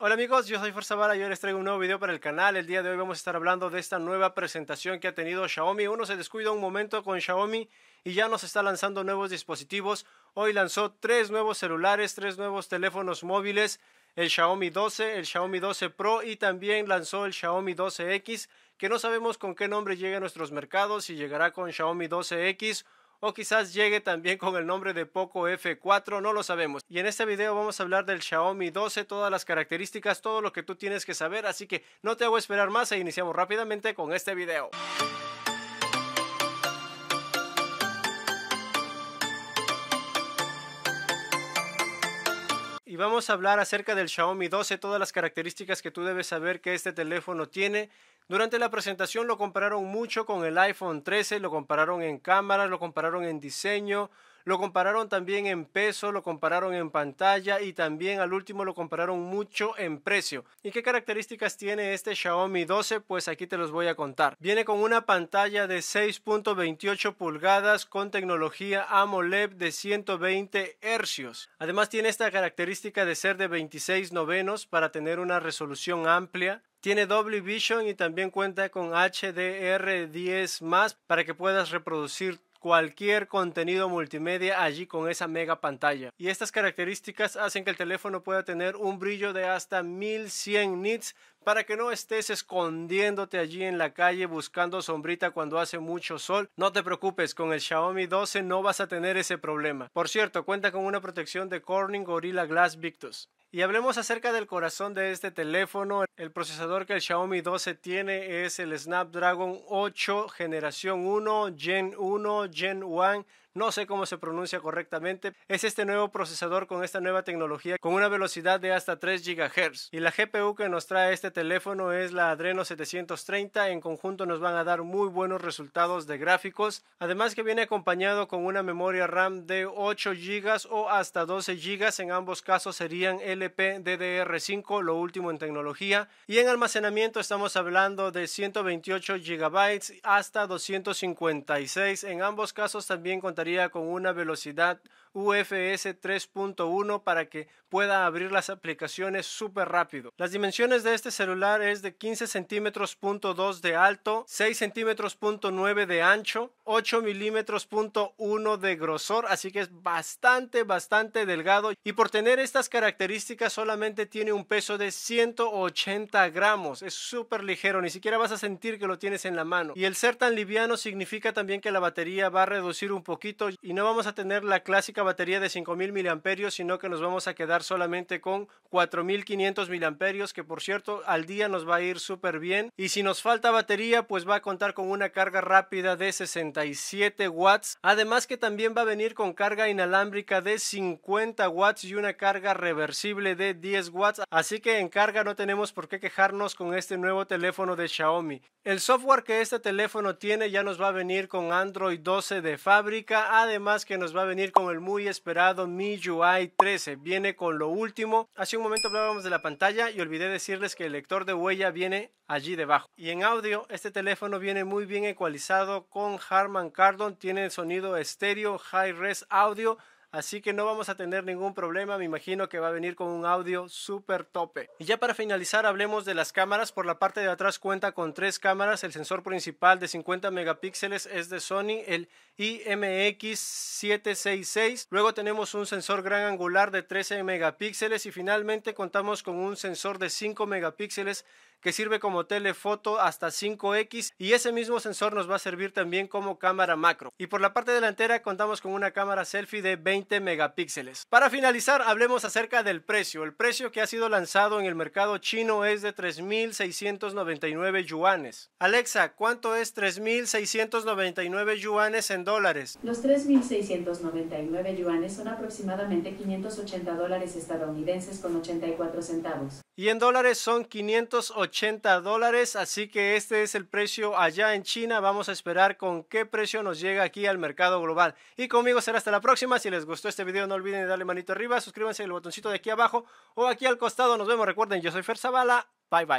Hola amigos, yo soy Forza Bala y hoy les traigo un nuevo video para el canal. El día de hoy vamos a estar hablando de esta nueva presentación que ha tenido Xiaomi. Uno se descuida un momento con Xiaomi y ya nos está lanzando nuevos dispositivos. Hoy lanzó tres nuevos celulares, tres nuevos teléfonos móviles, el Xiaomi 12, el Xiaomi 12 Pro y también lanzó el Xiaomi 12X, que no sabemos con qué nombre llegue a nuestros mercados, si llegará con Xiaomi 12X o quizás llegue también con el nombre de Poco F4, no lo sabemos. Y en este video vamos a hablar del Xiaomi 12, todas las características, todo lo que tú tienes que saber, así que no te hago esperar más e iniciamos rápidamente con este video. y vamos a hablar acerca del Xiaomi 12, todas las características que tú debes saber que este teléfono tiene, durante la presentación lo compararon mucho con el iPhone 13, lo compararon en cámaras, lo compararon en diseño, lo compararon también en peso, lo compararon en pantalla y también al último lo compararon mucho en precio. ¿Y qué características tiene este Xiaomi 12? Pues aquí te los voy a contar. Viene con una pantalla de 6.28 pulgadas con tecnología AMOLED de 120 Hz. Además tiene esta característica de ser de 26 novenos para tener una resolución amplia. Tiene doble Vision y también cuenta con HDR10 más para que puedas reproducir cualquier contenido multimedia allí con esa mega pantalla. Y estas características hacen que el teléfono pueda tener un brillo de hasta 1100 nits para que no estés escondiéndote allí en la calle buscando sombrita cuando hace mucho sol. No te preocupes, con el Xiaomi 12 no vas a tener ese problema. Por cierto, cuenta con una protección de Corning Gorilla Glass Victus. Y hablemos acerca del corazón de este teléfono. El procesador que el Xiaomi 12 tiene es el Snapdragon 8 generación 1, Gen 1, Gen 1 no sé cómo se pronuncia correctamente, es este nuevo procesador con esta nueva tecnología con una velocidad de hasta 3 GHz. Y la GPU que nos trae este teléfono es la Adreno 730, en conjunto nos van a dar muy buenos resultados de gráficos, además que viene acompañado con una memoria RAM de 8 GB o hasta 12 GB, en ambos casos serían LPDDR5, lo último en tecnología, y en almacenamiento estamos hablando de 128 GB hasta 256, en ambos casos también contaría con una velocidad UFS 3.1 para que pueda abrir las aplicaciones súper rápido. Las dimensiones de este celular es de 15 centímetros .2 de alto, 6 centímetros .9 de ancho, 8 milímetros .1 de grosor, así que es bastante, bastante delgado. Y por tener estas características solamente tiene un peso de 180 gramos, es súper ligero, ni siquiera vas a sentir que lo tienes en la mano. Y el ser tan liviano significa también que la batería va a reducir un poquito y no vamos a tener la clásica batería de 5000 miliamperios, sino que nos vamos a quedar solamente con 4500 miliamperios, que por cierto al día nos va a ir súper bien. Y si nos falta batería, pues va a contar con una carga rápida de 67 watts, además que también va a venir con carga inalámbrica de 50 watts y una carga reversible de 10 watts, así que en carga no tenemos por qué quejarnos con este nuevo teléfono de Xiaomi. El software que este teléfono tiene ya nos va a venir con Android 12 de fábrica además que nos va a venir con el muy esperado MIUI 13, viene con lo último. Hace un momento hablábamos de la pantalla y olvidé decirles que el lector de huella viene allí debajo. Y en audio, este teléfono viene muy bien ecualizado con Harman Kardon, tiene el sonido estéreo, high res audio Así que no vamos a tener ningún problema, me imagino que va a venir con un audio súper tope. Y ya para finalizar hablemos de las cámaras, por la parte de atrás cuenta con tres cámaras, el sensor principal de 50 megapíxeles es de Sony, el IMX766, luego tenemos un sensor gran angular de 13 megapíxeles y finalmente contamos con un sensor de 5 megapíxeles que sirve como telefoto hasta 5X y ese mismo sensor nos va a servir también como cámara macro. Y por la parte delantera contamos con una cámara selfie de 20 megapíxeles. Para finalizar, hablemos acerca del precio. El precio que ha sido lanzado en el mercado chino es de 3.699 yuanes. Alexa, ¿cuánto es 3.699 yuanes en dólares? Los 3.699 yuanes son aproximadamente 580 dólares estadounidenses con 84 centavos. Y en dólares son 580 80 dólares, así que este es el precio allá en China. Vamos a esperar con qué precio nos llega aquí al mercado global. Y conmigo será hasta la próxima. Si les gustó este video, no olviden darle manito arriba, suscríbanse el botoncito de aquí abajo o aquí al costado. Nos vemos. Recuerden, yo soy Fer Zavala. Bye bye.